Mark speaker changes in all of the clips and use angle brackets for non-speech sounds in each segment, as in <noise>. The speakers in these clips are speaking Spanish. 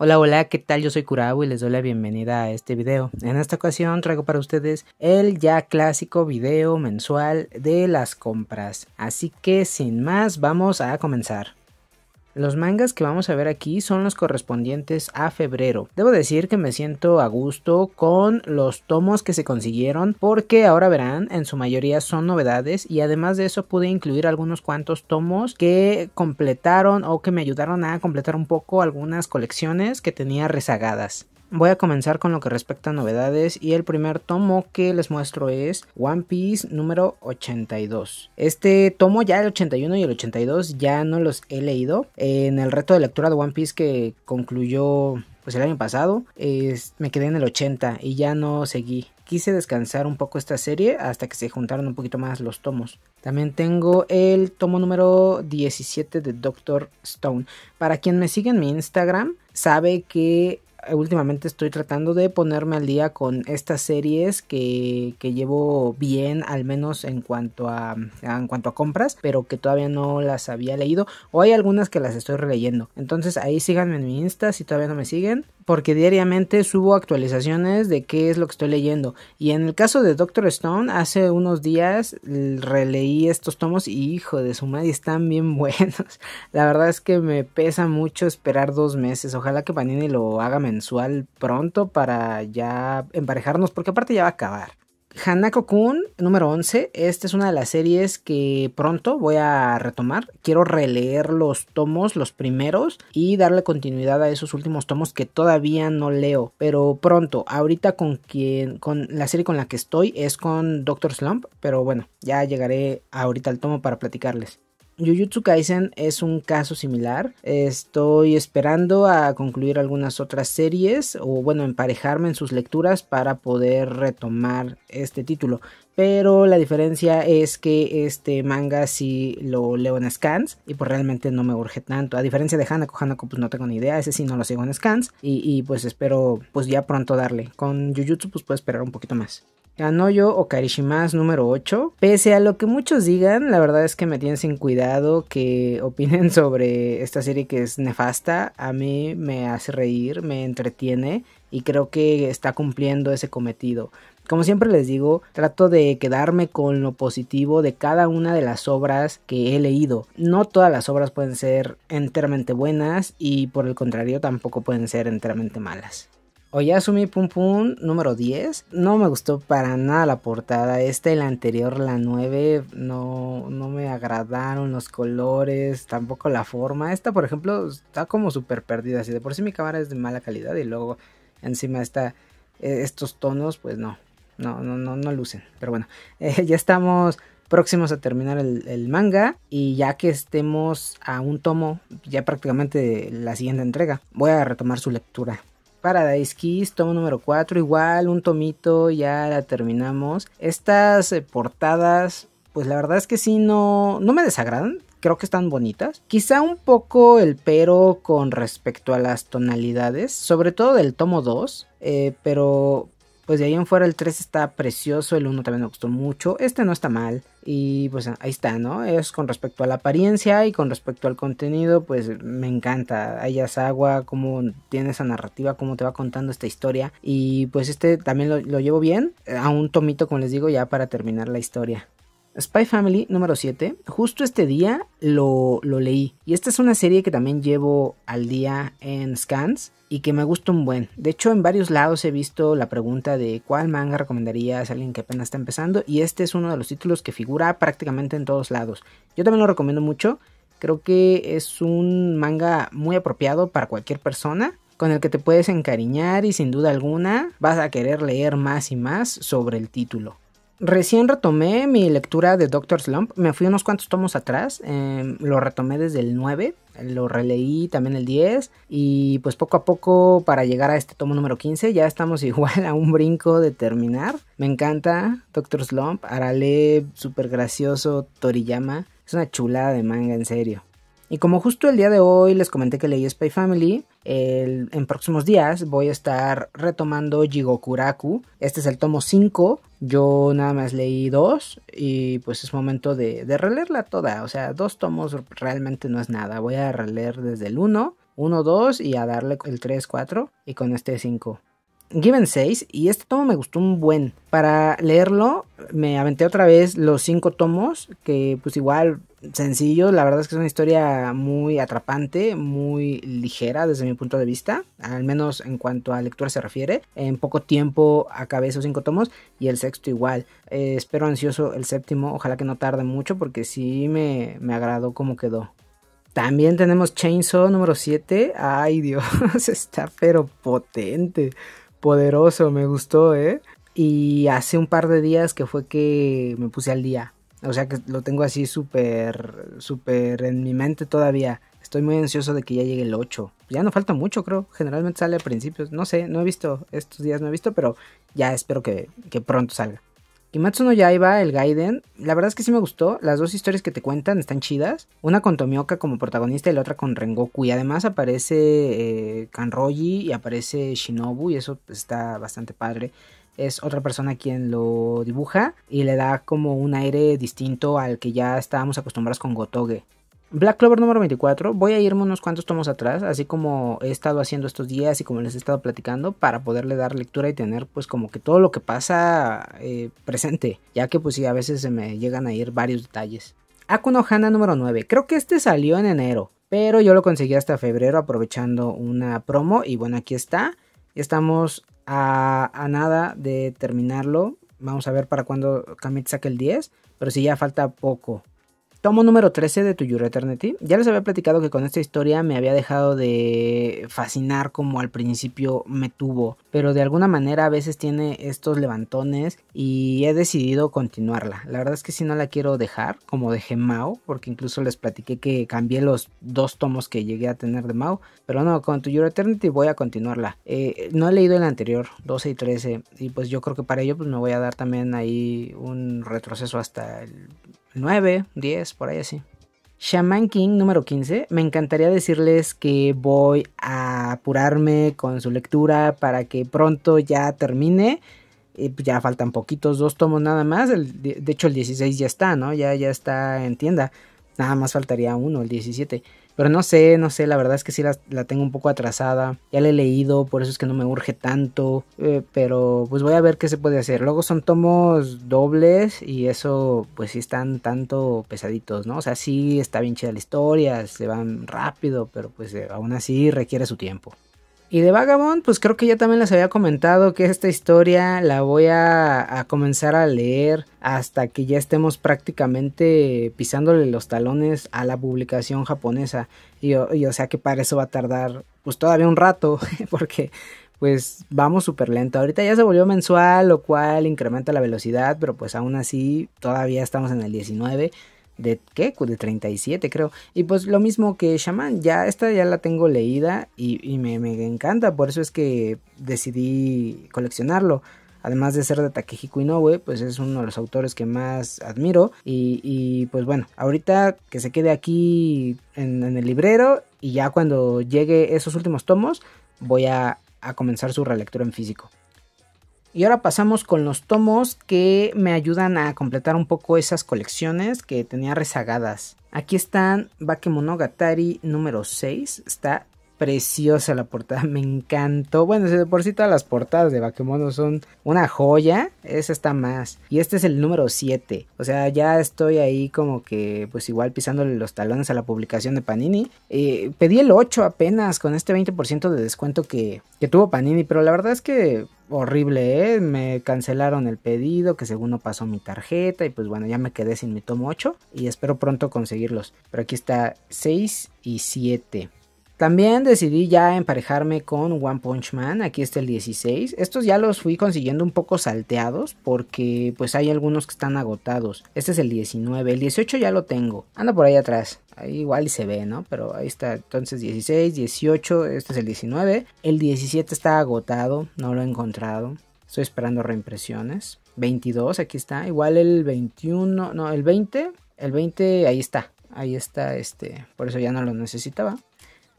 Speaker 1: Hola, hola, ¿qué tal? Yo soy Kurao y les doy la bienvenida a este video. En esta ocasión traigo para ustedes el ya clásico video mensual de las compras. Así que sin más, vamos a comenzar. Los mangas que vamos a ver aquí son los correspondientes a febrero. Debo decir que me siento a gusto con los tomos que se consiguieron porque ahora verán, en su mayoría son novedades y además de eso pude incluir algunos cuantos tomos que completaron o que me ayudaron a completar un poco algunas colecciones que tenía rezagadas. Voy a comenzar con lo que respecta a novedades y el primer tomo que les muestro es One Piece número 82. Este tomo ya el 81 y el 82 ya no los he leído. En el reto de lectura de One Piece que concluyó pues el año pasado me quedé en el 80 y ya no seguí. Quise descansar un poco esta serie hasta que se juntaron un poquito más los tomos. También tengo el tomo número 17 de Doctor Stone. Para quien me sigue en mi Instagram sabe que últimamente estoy tratando de ponerme al día con estas series que, llevo bien, al menos en cuanto a, en cuanto a compras, pero que todavía no las había leído o hay algunas que las estoy releyendo. Entonces ahí síganme en mi Insta si todavía no me siguen porque diariamente subo actualizaciones de qué es lo que estoy leyendo. Y en el caso de Doctor Stone, hace unos días releí estos tomos y hijo de su madre, están bien <laughs> buenos. La verdad es que me pesa mucho esperar dos meses. Ojalá que Panini lo haga mensual pronto para ya emparejarnos, porque aparte ya va a acabar. Hanako Kun, número 11. Esta es una de las series que pronto voy a retomar. Quiero releer los tomos, los primeros, y darle continuidad a esos últimos tomos que todavía no leo. Pero pronto, ahorita con quien, con la serie con la que estoy es con Doctor Slump. Pero bueno, ya llegaré ahorita al tomo para platicarles. Jujutsu Kaisen es un caso similar. Estoy esperando a concluir algunas otras series o bueno, emparejarme en sus lecturas para poder retomar este título. Pero la diferencia es que este manga sí lo leo en scans y pues realmente no me urge tanto. A diferencia de Hanako, Hanako pues no tengo ni idea, ese sí no lo sigo en scans y, pues espero pues ya pronto darle. Con Jujutsu pues puedo esperar un poquito más. Anoyo Karishimas número 8. Pese a lo que muchos digan, la verdad es que me tienen sin cuidado que <laughs> opinen sobre esta serie que es nefasta. A mí me hace reír, me entretiene y creo que está cumpliendo ese cometido. Como siempre les digo, trato de quedarme con lo positivo de cada una de las obras que he leído. No todas las obras pueden ser enteramente buenas y por el contrario tampoco pueden ser enteramente malas asumí Pum Pum número 10. No me gustó para nada la portada. Esta y la anterior, la 9, no, no me agradaron los colores, tampoco la forma. Esta, por ejemplo, está como súper perdida. así de por sí mi cámara es de mala calidad y luego encima está eh, estos tonos, pues no, no, no, no, no lucen. Pero bueno, <laughs> eh, ya estamos próximos a terminar el, manga y ya que estemos a un tomo, ya prácticamente la siguiente entrega, voy a retomar su lectura. Paradise Kiss, tomo número 4, igual un tomito, ya la terminamos. Estas eh, portadas, pues la verdad es que sí, no, no me desagradan, creo que están bonitas. Quizá un poco el pero con respecto a las tonalidades, sobre todo del tomo 2, eh, pero, pues de ahí en fuera el 3 está precioso, el 1 también me gustó mucho, este no está mal. Y pues ahí está, ¿no? Es con respecto a la apariencia y con respecto al contenido, pues me encanta. agua cómo tiene esa narrativa, cómo te va contando esta historia. Y pues este también lo, lo llevo bien, a un tomito, como les digo, ya para terminar la historia. Spy Family número 7. Justo este día lo, leí. Y esta es una serie que también llevo al día en scans y que me gusta un buen. De hecho, en varios lados he visto la pregunta de cuál manga recomendarías a alguien que apenas está empezando. Y este es uno de los títulos que figura prácticamente en todos lados. Yo también lo recomiendo mucho. Creo que es un manga muy apropiado para cualquier persona con el que te puedes encariñar y sin duda alguna vas a querer leer más y más sobre el título recién retomé mi lectura de Doctor Slump. Me fui unos cuantos tomos atrás. Em, lo retomé desde el 9. Lo releí también el 10. Y pues poco a poco para llegar a este tomo número 15 ya estamos <laughs> igual a un brinco de terminar. Me encanta Doctor Slump. Arale, super gracioso. Toriyama. Es una chulada de manga, en serio. Y como justo el día de hoy les comenté que leí Spy Family, en próximos días voy a estar retomando Jigokuraku. Este es el tomo 5. Yo nada más leí dos y pues es momento de, de releerla toda. O sea, dos tomos realmente no es nada. Voy a releer desde el 1 1, 2 y a darle el 3, 4 y con este 5. Given 6 y este tomo me gustó un buen. Para leerlo me aventé otra vez los 5 tomos que pues igual sencillo, la verdad es que es una historia muy atrapante, muy ligera desde mi punto de vista, al menos en cuanto a lectura se refiere. En poco tiempo acabé esos 5 tomos y el sexto igual. Eh, espero ansioso el séptimo, ojalá que no tarde mucho porque sí me, me agradó como quedó. También tenemos Chainsaw número 7. Ay Dios, <laughs> está pero potente poderoso, me gustó, ¿eh? Y hace un par de días que fue que me puse al día. O sea que lo tengo así súper, súper en mi mente todavía. Estoy muy ansioso de que ya llegue el 8. Ya no falta mucho, creo. Generalmente sale a principios. No sé, no he visto estos días, no he visto, pero ya espero que, que pronto salga. Kimatsu no iba el Gaiden, la verdad es que sí me gustó. Las dos historias que te cuentan están chidas. Una con Tomioka como protagonista y la otra con Rengoku. Y además aparece eh, Kanroji y aparece Shinobu y eso está bastante padre. Es otra persona quien lo dibuja y le da como un aire distinto al que ya estábamos acostumbrados con Gotoge. Black Clover número 24, voy a irme unos cuantos tomos atrás, así como he estado haciendo estos días y como les he estado platicando, para poderle dar lectura y tener pues como que todo lo que pasa eh, presente, ya que pues sí, a veces se me llegan a ir varios detalles. Akuno Hana número 9, creo que este salió en enero, pero yo lo conseguí hasta febrero aprovechando una promo y bueno, aquí está, estamos a, nada de terminarlo, vamos a ver para cuándo Kamit saque el 10, pero si sí, ya falta poco. Tomo número 13 de To Your Eternity. Ya les había platicado que con esta historia me había dejado de fascinar como al principio me tuvo, pero de alguna manera a veces tiene estos levantones y he decidido continuarla. La verdad es que si no la quiero dejar, como dejé Mao, porque incluso les platiqué que cambié los dos tomos que llegué a tener de Mao, pero no, con To Your Eternity voy a continuarla. Eh, no he leído el anterior, 12 y 13, y pues yo creo que para ello pues me voy a dar también ahí un retroceso hasta el 9, 10 por ahí así. Shaman King número 15. Me encantaría decirles que voy a apurarme con su lectura para que pronto ya termine. Eh, pues ya faltan poquitos, dos tomos nada más. El, de hecho, el 16 ya está, ¿no? Ya, ya está en tienda. Nada más faltaría uno, el 17. Pero no sé, no sé, la verdad es que sí la, tengo un poco atrasada. Ya la he leído, por eso es que no me urge tanto. Eh, pero pues voy a ver qué se puede hacer. Luego son tomos dobles y eso pues sí están tanto pesaditos, ¿no? O sea, sí está bien chida la historia, se van rápido, pero pues eh, aún así requiere su tiempo. Y de Vagabond, pues creo que ya también les había comentado que esta historia la voy a, comenzar a leer hasta que ya estemos prácticamente pisándole los talones a la publicación japonesa. Y, y o sea que para eso va a tardar pues todavía un rato, <laughs> porque pues vamos súper lento. Ahorita ya se volvió mensual, lo cual incrementa la velocidad, pero pues aún así todavía estamos en el 19 de keku de 37 creo. Y pues lo mismo que Shaman, ya esta ya la tengo leída y, me, encanta, por eso es que decidí coleccionarlo. Además de ser de Takehiko Inoue, pues es uno de los autores que más admiro. Y, pues bueno, ahorita que se quede aquí en, el librero y ya cuando llegue esos últimos tomos voy a comenzar su relectura en físico. Y ahora pasamos con los tomos que me ayudan a completar un poco esas colecciones que tenía rezagadas. Aquí están Bakemonogatari número 6, está preciosa la portada, me encantó. Bueno, de por sí todas las portadas de Bakemono son una joya, esa está más. Y este es el número 7. O sea, ya estoy ahí como que pues igual pisándole los talones a la publicación de Panini. Eh, pedí el 8 apenas con este 20% de descuento que, tuvo Panini, pero la verdad es que horrible, ¿eh? Me cancelaron el pedido, que según no pasó mi tarjeta, y pues bueno, ya me quedé sin mi tomo 8 y espero pronto conseguirlos. Pero aquí está 6 y 7. También decidí ya emparejarme con One Punch Man, aquí está el 16. Estos ya los fui consiguiendo un poco salteados porque pues hay algunos que están agotados. Este es el 19, el 18 ya lo tengo. Anda por ahí atrás. Ahí igual y se ve, ¿no? Pero ahí está. Entonces 16, 18, este es el 19. El 17 está agotado, no lo he encontrado. Estoy esperando reimpresiones. 22, aquí está. Igual el 21, no, el 20. El 20, ahí está. Ahí está, este. Por eso ya no lo necesitaba.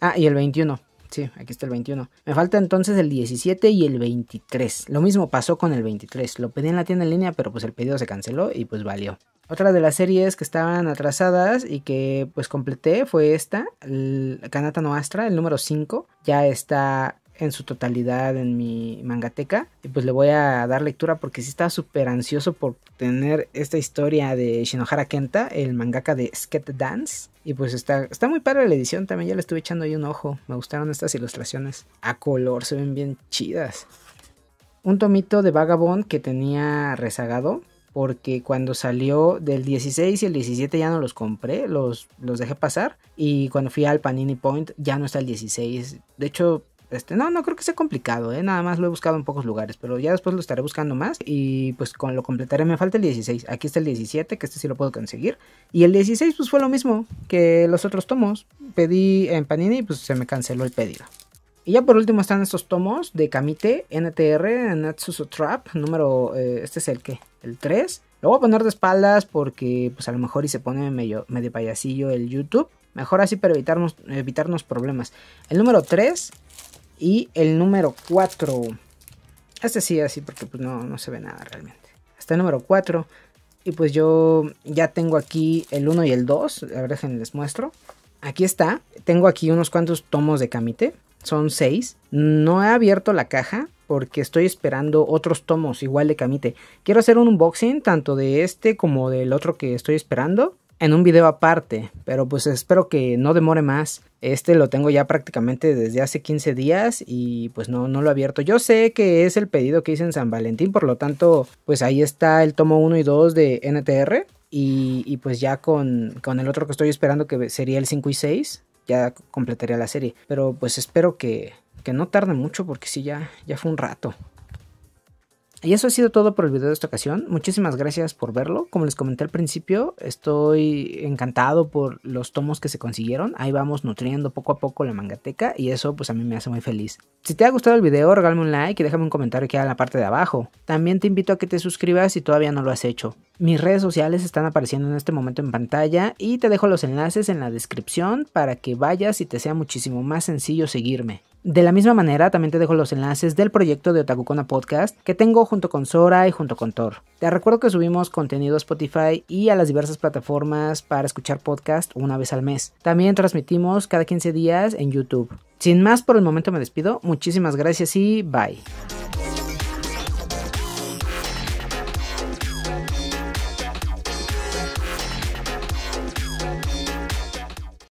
Speaker 1: Ah, y el 21. Sí, aquí está el 21. Me falta entonces el 17 y el 23. Lo mismo pasó con el 23. Lo pedí en la tienda en línea, pero pues el pedido se canceló y pues valió. Otra de las series que estaban atrasadas y que pues completé fue esta, el Kanata Astra, el número 5. Ya está en su totalidad en mi mangateca. Y pues le voy a dar lectura porque sí estaba súper ansioso por tener esta historia de Shinohara Kenta, el mangaka de Skate Dance. Y pues está, está muy padre la edición también, ya le estuve echando ahí un ojo. Me gustaron estas ilustraciones a color, se ven bien chidas. Un tomito de Vagabond que tenía rezagado porque cuando salió del 16 y el 17 ya no los compré, los, los dejé pasar. Y cuando fui al Panini Point ya no está el 16. De hecho, este, no, no creo que sea complicado, ¿eh? nada más lo he buscado en pocos lugares, pero ya después lo estaré buscando más y pues con lo completaré. Me falta el 16, aquí está el 17, que este sí lo puedo conseguir. Y el 16 pues fue lo mismo que los otros tomos. Pedí en Panini y pues se me canceló el pedido. Y ya por último están estos tomos de Kamite, NTR, Natsuso Trap, número, eh, este es el que, el 3. Lo voy a poner de espaldas porque pues a lo mejor y se pone medio, medio payasillo el YouTube. Mejor así para evitarnos, evitarnos problemas. El número 3 y el número 4. Este sí, así porque pues, no, no se ve nada realmente. Hasta el número 4. Y pues yo ya tengo aquí el 1 y el 2. A ver, les muestro. Aquí está. Tengo aquí unos cuantos tomos de Kamite. Son 6. No he abierto la caja porque estoy esperando otros tomos igual de Camite Quiero hacer un unboxing tanto de este como del otro que estoy esperando en un video aparte, pero pues espero que no demore más. Este lo tengo ya prácticamente desde hace 15 días y pues no, no lo he abierto. Yo sé que es el pedido que hice en San Valentín, por lo tanto, pues ahí está el tomo 1 y 2 de NTR. Y, pues ya con, con, el otro que estoy esperando, que sería el 5 y 6, ya completaría la serie. Pero pues espero que, que no tarde mucho porque sí, ya, ya fue un rato. Y eso ha sido todo por el video de esta ocasión. Muchísimas gracias por verlo. Como les comenté al principio, estoy encantado por los tomos que se consiguieron. Ahí vamos nutriendo poco a poco la mangateca y eso pues a mí me hace muy feliz. Si te ha gustado el video, regálame un like y déjame un comentario aquí en la parte de abajo. También te invito a que te suscribas si todavía no lo has hecho. Mis redes sociales están apareciendo en este momento en pantalla y te dejo los enlaces en la descripción para que vayas y te sea muchísimo más sencillo seguirme. De la misma manera, también te dejo los enlaces del proyecto de Otakucona Podcast que tengo junto con Sora y junto con Thor. Te recuerdo que subimos contenido a Spotify y a las diversas plataformas para escuchar podcast una vez al mes. También transmitimos cada 15 días en YouTube. Sin más, por el momento me despido. Muchísimas gracias y bye.